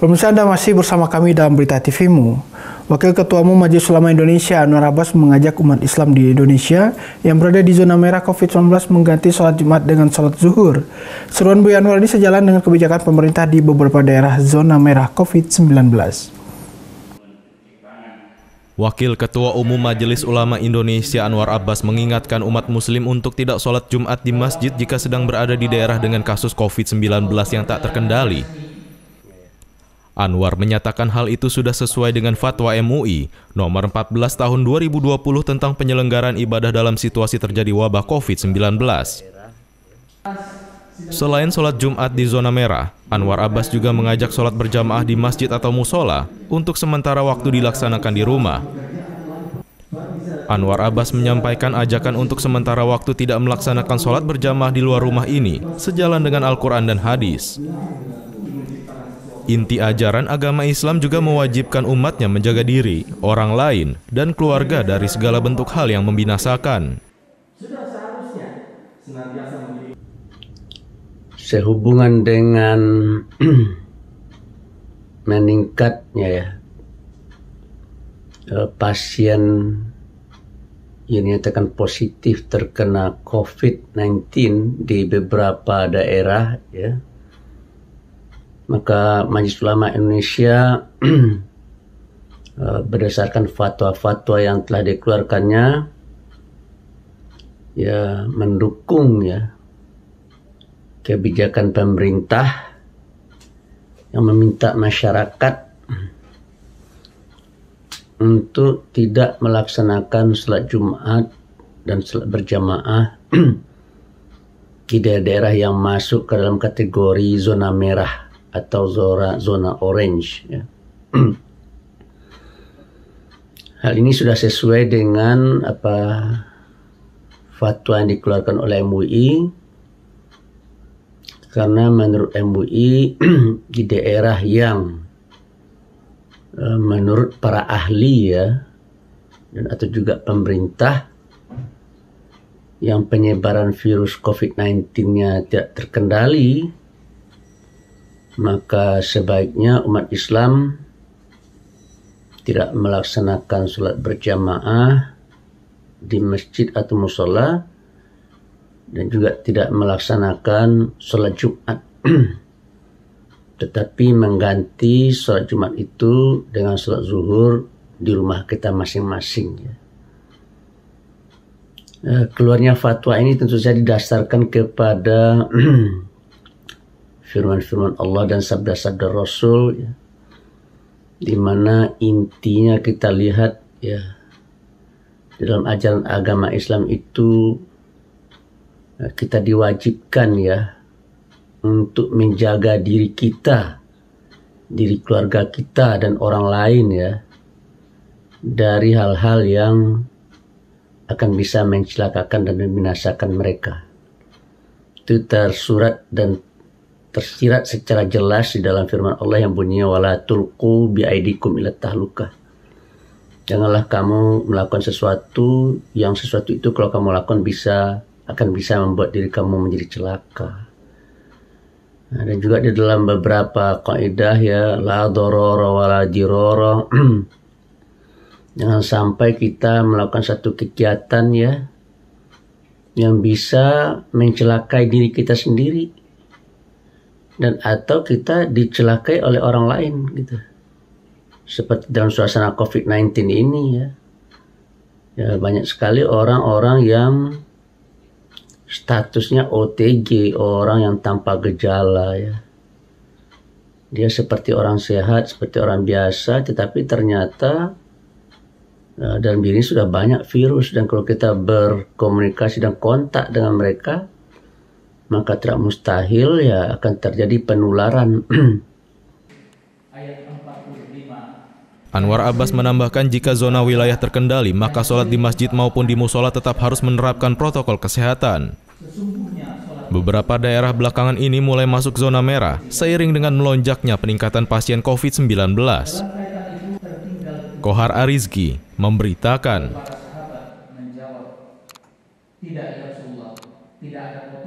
Pemirsa Anda masih bersama kami dalam Berita TVMU. Wakil Ketua Umum Majelis Ulama Indonesia Anwar Abbas mengajak umat Islam di Indonesia yang berada di zona merah COVID-19 mengganti sholat Jumat dengan sholat zuhur. Seruan Buya Anwar ini sejalan dengan kebijakan pemerintah di beberapa daerah zona merah COVID-19. Wakil Ketua Umum Majelis Ulama Indonesia Anwar Abbas mengingatkan umat muslim untuk tidak sholat Jumat di masjid jika sedang berada di daerah dengan kasus COVID-19 yang tak terkendali. Anwar menyatakan hal itu sudah sesuai dengan fatwa MUI nomor 14 tahun 2020 tentang penyelenggaraan ibadah dalam situasi terjadi wabah COVID-19. Selain sholat Jumat di zona merah, Anwar Abbas juga mengajak sholat berjamaah di masjid atau musola untuk sementara waktu dilaksanakan di rumah. Anwar Abbas menyampaikan ajakan untuk sementara waktu tidak melaksanakan sholat berjamaah di luar rumah ini, sejalan dengan Al-Quran dan hadis. Inti ajaran agama Islam juga mewajibkan umatnya menjaga diri, orang lain, dan keluarga dari segala bentuk hal yang membinasakan. Sehubungan dengan meningkatnya ya eh, pasien yang dinyatakan positif terkena COVID-19 di beberapa daerah ya maka Majelis Ulama Indonesia eh, berdasarkan fatwa-fatwa yang telah dikeluarkannya ya mendukung ya kebijakan pemerintah yang meminta masyarakat untuk tidak melaksanakan sholat Jumat dan sholat berjamaah di daerah-daerah yang masuk ke dalam kategori zona merah atau zona zona orange ya. Hal ini sudah sesuai dengan apa fatwa yang dikeluarkan oleh MUI karena menurut MUI di daerah yang e, menurut para ahli ya dan atau juga pemerintah yang penyebaran virus COVID-19-nya tidak terkendali maka sebaiknya umat Islam tidak melaksanakan sholat berjamaah di masjid atau musola dan juga tidak melaksanakan sholat Jumat. Tetapi mengganti sholat Jumat itu dengan sholat zuhur di rumah kita masing-masing. Ya. Eh, keluarnya fatwa ini tentu saja didasarkan kepada firman-firman Allah dan sabda-sabda Rasul ya, di mana intinya kita lihat ya dalam ajaran agama Islam itu ya, kita diwajibkan ya untuk menjaga diri kita, diri keluarga kita dan orang lain ya dari hal-hal yang akan bisa mencelakakan dan membinasakan mereka. Itu tersurat dan tersirat secara jelas di dalam firman Allah yang bunyinya wala tulqu biaidikum ila tahluka. Janganlah kamu melakukan sesuatu yang sesuatu itu kalau kamu lakukan bisa akan bisa membuat diri kamu menjadi celaka. Nah, dan juga di dalam beberapa kaidah ya la dororo wala jiroro. Jangan sampai kita melakukan satu kegiatan ya yang bisa mencelakai diri kita sendiri dan atau kita dicelakai oleh orang lain gitu seperti dalam suasana COVID-19 ini ya. ya banyak sekali orang-orang yang statusnya OTG orang yang tanpa gejala ya dia seperti orang sehat seperti orang biasa tetapi ternyata e, dan diri sudah banyak virus dan kalau kita berkomunikasi dan kontak dengan mereka maka tidak mustahil ya akan terjadi penularan. Anwar Abbas menambahkan jika zona wilayah terkendali, maka sholat di masjid maupun di musola tetap harus menerapkan protokol kesehatan. Beberapa daerah belakangan ini mulai masuk zona merah, seiring dengan melonjaknya peningkatan pasien COVID-19. Kohar Arizki memberitakan. Tidak, ya Rasulullah. Tidak ada